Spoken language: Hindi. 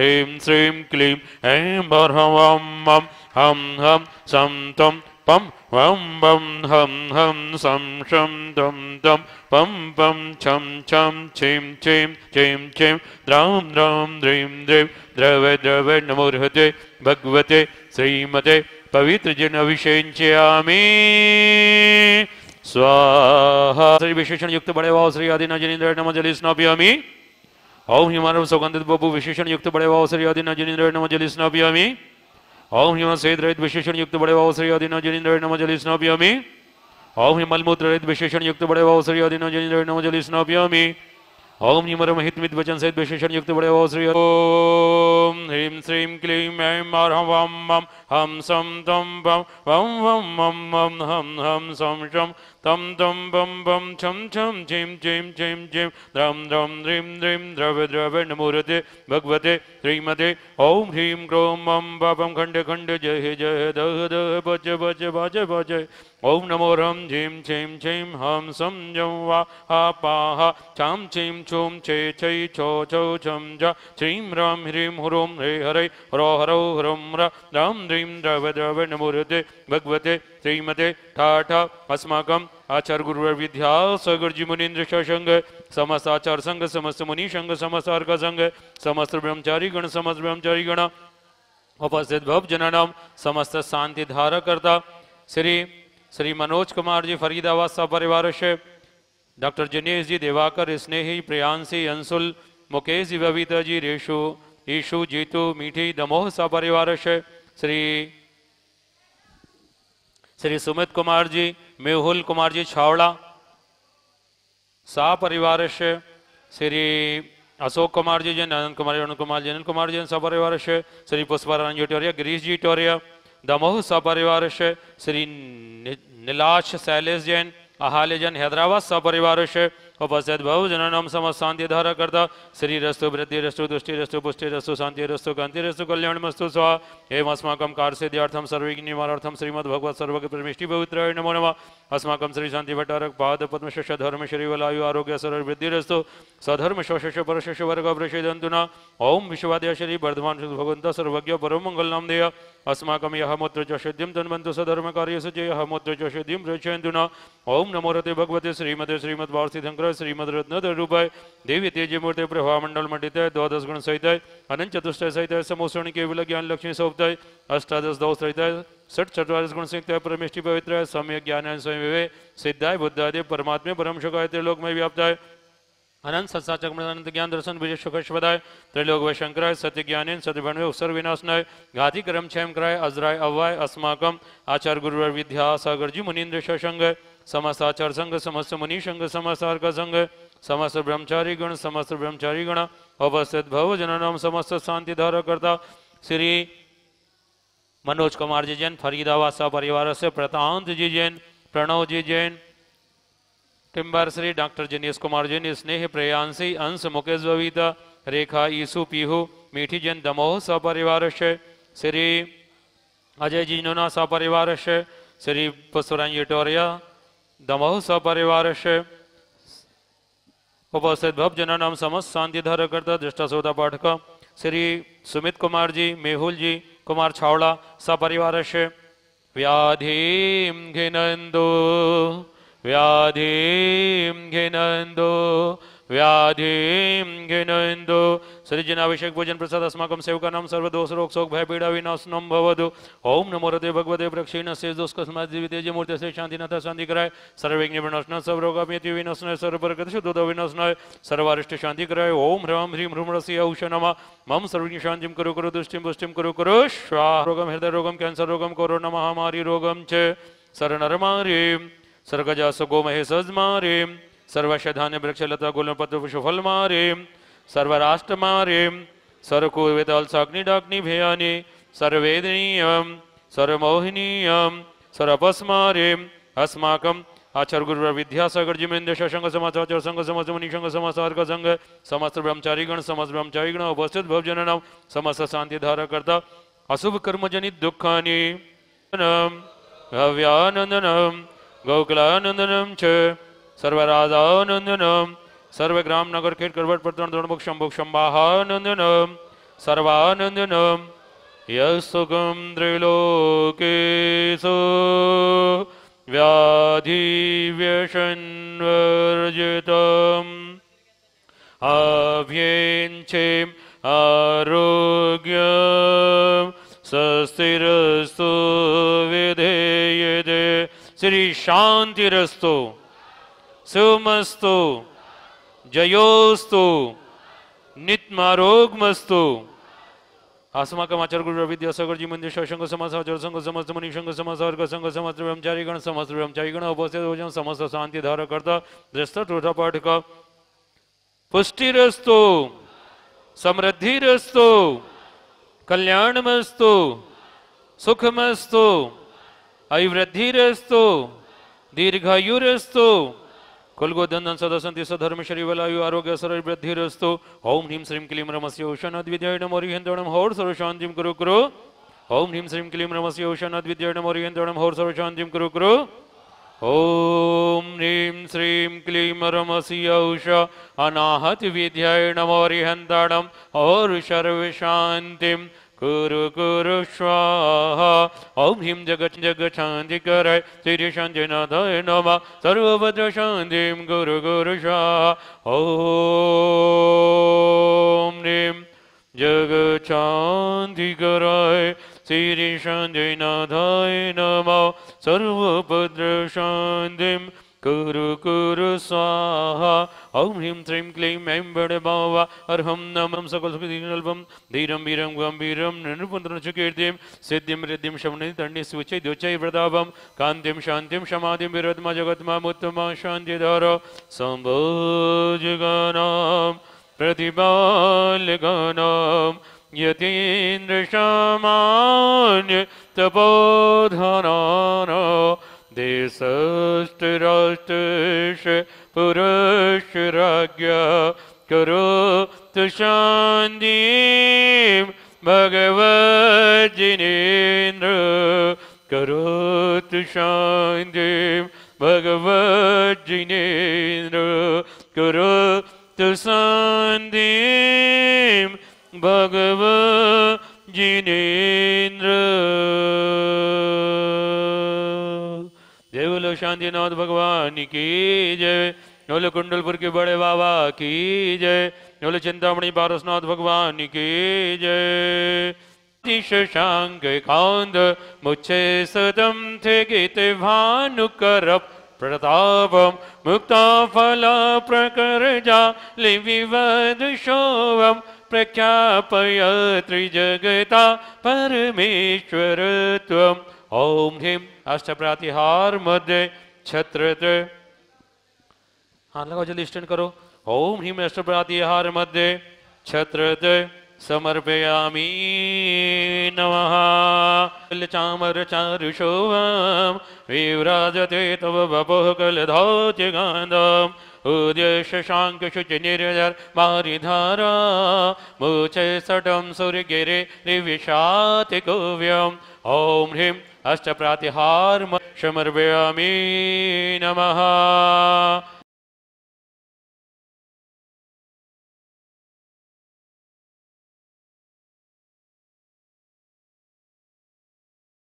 ह्रीं श्रीं क्लीं ऐं बर्हवं मं हं हं सं तं पं वं बं हं हं सं शं दं दं पं पं छं छं छीं छीं छीं छीं द्रां द्रां द्रीं द्रीं द्रव द्रव नमोर्हते भगवते श्रीमते पवित्रजन अभिषेचयामि स्वाहा श्री विशेषण युक्त बड़े भाव श्री आदि जनीन्द्र नम जलि स्नापयामी ओम हिमानव सौगंधित बबु विशेषण युक्त बड़े भाव श्री आदि जिनेन्द्र नम जलिस नियमी ओम हिमा सहित रहित विशेषण युक्त बड़े भाव श्री आदि जिनेन्द्र नम जलिस नियमी ओम हिमलमूत्र रहित विशेषण युक्त बड़े भाव श्री आदि जिनेन्द्र नम जलिस नियमी ओम निमर महित मित वचन सहित विशेषण युक्त बड़े भाव श्री ओम ह्रीम श्रीम क्लीम ऐम और हम वम हम sum dum bum bum bum bum bum hum hum sum sum dum dum bum bum chum chum chim chim chim chim drum drum dream dream द्रव द्रव नमूरते भगवते श्रीमते ओम ह्रीं क्रों मम पापम खंड खंड जय जय दह दह बच बच बच बच ओम नमो रम झीम छीम छीम हम सम जम वा हा पा हा छाम छीम छूम छे छै छो छौ छम जा छ्रीं रम ह्रीं हुरुम रे हरे हरो हरो ह्रम रम द्रव नमोते भगवते श्रीमते ठाठ अस्माकम् आचार्य गुरुविद्या जी मुनीन्द्र संघ समस्त आचार संघ समस्त मुनि संघ समस्त अर्घ संघ समस्त ब्रह्मचारी गण समस्त ब्रह्मचारी गण उपस्थित भव जनानाम समस्त शांति धारा करता श्री श्री मनोज कुमार जी फरीदाबाद सा परिवार से डॉक्टर जिनेश जी देवाकर स्नेही प्रियांशी अंशुल मुकेश जी बबीता जी रेशु ईशु जीतू मीठी दमोह सा परिवार से श्री श्री सुमित कुमार जी मेहुल कुमार जी छावड़ा सपरिवार से श्री अशोक कुमार जी जैन आनंद कुमार अरुण कुमार जी अनिल कुमार जैन सपरिवार से श्री पुष्पारायण जी टोरिया गिरीश जी टोरिया दमोह सपरिवार से श्री निलाश शैलेश जैन अहाले जैन हैदराबाद सपरिवार से उपस्थित बहु जननम समस्त शांति धारा करता श्री रस्तु वृद्धि रस्तु दुष्टि रस्तु पुष्टि रस्तु शांति रस्तु कांति रस्तु कल्याण मस्तु स्व एवं अस्माकं कार सिद्ध्यार्थम सर्वज्ञ श्रीमद भगवत सर्वज्ञ परमेष्टि पवित्राय नमो नमः अस्माकं श्री शांति भटारक पाद पद्म शिष्य धर्म श्री वलायु आरोग्य सर वृद्धि रस्तु सधर्म शोषश परशश वर्ग प्रसिदंतुना ओम विश्वादय श्री वर्धमान भगवंत सर्वज्ञ परम मंगल नाम देय अस्माकम यह मूत्रज शुद्धिम धनवंतु सधर्म कार्यसु यह मूत्रज शुद्धिम रचयंतुना ओम नमो रते भगवते श्रीमते श्रीमद वार्षिधंकर श्रीमद रत्नधरूपाय देवी तेजमूर्ति प्रभामंडल मंडिताय द्वादश गुण सहिताय अनंत सहित सहिताय समोसरण केवल ज्ञान लक्ष्मी सौप्ताय अष्टादश दौ सहिताय सठ चतवारिश गुण संयुक्त परमेष्टि पवित्र समय ज्ञान स्वयं विवे सिद्धाय बुद्धाय परमात्मे परम शुकाय त्रिलोक में व्याप्ताय अनंत सत्साचक अनंत ज्ञान दर्शन विजय सुख शुभदाय त्रिलोक वै शंकराय सत्य ज्ञानेन सत्य भण्वे विनाश विनाशनाय घाति कर्म क्षयम कराय अजराय अव्वाय अस्माकम आचार्य गुरु विद्या सागर जी मुनीन्द्र शंग समस्त आचार्य संघ समस्त मुनि संघ समस्त अर्क संघ समस्त ब्रह्मचारी गण समस्त ब्रह्मचारी गण अवस्थित भव जननाम समस्त शांति धारा करता श्री मनोज कुमार जी जैन फरीदाबाद परिवार से प्रतांत जी जैन प्रणव जी जैन टिम्बर श्री डॉक्टर जिनीस कुमार जैन स्नेह प्रेयांशी अंश मुकेश बबीता रेखा ईसू पीहू मीठी जैन दमोह सपरिवार श्री अजय जी नोना सपरिवार श्री पुष्पराज जटोरिया दमोह सपरिवार उपस्थित भव जन नाम समस्त शांति धारकर्ता दृष्टा श्रोता पाठक श्री सुमित कुमार जी मेहुल जी कुमार छावड़ा सपरिवार व्याधि घिनंदो व्याधिम घिनंदो व्याधिम घिनंदो सृजन सृजनाभिषेक भोजन प्रसाद अस्माक सेवका नाम सर्वदोष रोग शोक भय पीड़ा विनाशनम भवदु ओम नमो हृदय भगवते प्रक्षीण से दोष कस्मा जी मूर्ति से शांति नाथ शांति कराय सर्वविघ्न विनाशन सर्व रोग रोगामिति विनाशन सर्व बरकत शुद्ध विनाशन सर्वारिष्ट शांति कराय ओम ह्रम ह्रीम ह्रूम रसी औष नमः मम सर्वज्ञ शांति करो करो दुष्टिम पुष्टिम करो करो श्वा रोगम हृदय रोगम कैंसर रोगम कोरोना महामारी रोगम च सर नरमारी सर्गज सुगोमहे सजमारे सर्वशधान्य वृक्षलता आचार्य गुरु जी समाचार संघ समस्त मुनि संघ का संघ समस्त ब्रह्मचारी गण समस्त ब्रह्मचारी गण उपस्थित भवजन नाम समस्त शांति धारा करता अशुभ जनित दुखानी हव्यानंदनम ગૌકલાનંદનમ છે સર્વરાધાનંદનમ સર્વગ્રામ નગર ખેડ કરવટ પ્રતણ દ્રોણમુખ શંભુક શંભાહાનંદનમ સર્વાનંદનમ યસુગમ ત્રિલોકેશો व्याधिव्यसन्वर्जितम् अभ्येच्छेम् आरोग्य सस्थिरस्तु विधे श्री शांति रस्तु सुमस्तु जयोस्तु नित्मारोगमस्तु का माचर गुरु रवि देवसागर जी मंदिर शौशंग समास आचार संघ समस्त मनीष संग समास अर्घ संघ समस्त ब्रह्मचारी गण समस्त ब्रह्मचारी गण उपस्थित भोजन समस्त शांति धारा करता दृष्ट टोठा पाठ का पुष्टि रस्तो समृद्धि रस्तु कल्याणमस्तु सुखमस्तु अभिवृद्धिस्तु दीर्घायुरस्तु कुलगोधन सदसंति सधर्म शरीवलायु आरोग्य सरल ओम ह्रीम श्रीम क्लीम रमस्य ओषणद्विजय नमोरिहंदणम हौर सर्वशांतिम कुरु कुरु ओम ह्रीम श्रीम क्लीम रमस्य ओषणद्विजय नमोरिहंदणम हौर सर्वशांतिम कुरु कुरु ओम ह्रीम श्रीम क्लीम रमस्य उष अनाहत विद्याय नमोरिहंदणम और सर्वशांतिम गुरु गुरु स्वाहा ओम जगत ॐ श्री जगत् जगच्छान्तिकराय नम सर्वभद्र सर्वभद्रशान्तिं गुरु गुरु स्वाहा ओम श्री ह्रीं जगच्छान्तिकराय नम सर्वभद्र सर्वभद्रशान्तिं गुरु गुरु स्वाहा ॐ ह्रीं त्रीं क्लीं ऐं बड भावा अर्हं नमं सकलसुखदीनल्पं धीरं वीरं गम्भीरं नृपुन्द्रचुकीर्तिं सिद्धिं रिद्धिं शमनि तण्डि सुचै द्युचै प्रतापं कान्तिं शान्तिं क्षमादिं विरोधमा जगत्मामुत्तमा शान्तिधर शम्भो जगनां प्रतिपालगनां यतीन्द्रशमान्य तपोधनानो देश जिनेन्द्र कुरु तु सन्धिं भगव जिनेन्द्र जय शांतिनाथ भगवान की जय बोलो कुंडलपुर के बड़े बाबा की जय बोलो चिंतामणि पारसनाथ भगवान की जय शशांक खांद मुझे सदम थे गीत भानु करप प्रताप मुक्ता फल प्रकर जा लिविवद शोभम प्रख्यापय त्रिजगता परमेश्वर तम त्वम् ॐ ह्रीं मध्य छत्र हाँ लगाओ जल्दी स्टैंड करो ओम ह्रीम अष्टप्रातिहार मध्य छत्र समर्पयामी नमः चारुशोभम विव्राजते तव शुच निर्जर मारिधारा मूचे सटं गिरे निविशाति कुव्यम् ॐ ह्रीं अष्टप्रातिहार्म समर्पयामि नमः